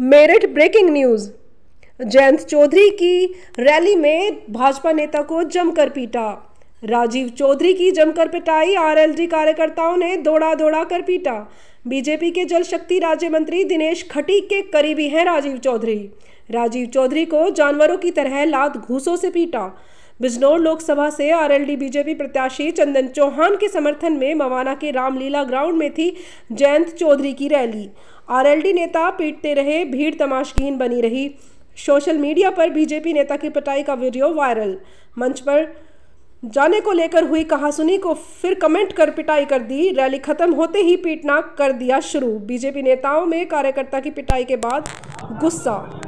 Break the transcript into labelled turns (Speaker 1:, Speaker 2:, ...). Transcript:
Speaker 1: Meerut breaking news Jayant Chaudhary की rally में भाजपा नेता को जमकर पीटा राजीव चौधरी की जमकर पिटाई आरएलडी कार्यकर्ताओं ने दौड़ा दौड़ा कर पीटा बीजेपी के जल शक्ति राज्य मंत्री दिनेश खटीक के करीबी हैं राजीव चौधरी राजीव चौधरी को जानवरों की तरह लात घूसों से पीटा बिजनौर लोकसभा से आरएलडी बीजेपी प्रत्याशी चंदन चौहान के समर्थन में मवाना के रामलीला ग्राउंड में थी जयंत चौधरी की रैली आरएलडी नेता पीटते रहे भीड़ तमाशकीन बनी रही सोशल मीडिया पर बीजेपी नेता की पिटाई का वीडियो वायरल मंच पर जाने को लेकर हुई कहासुनी को फिर कमेंट कर पिटाई कर दी रैली खत्म होते ही पीटना कर दिया शुरू बीजेपी नेताओं में कार्यकर्ता की पिटाई के बाद गुस्सा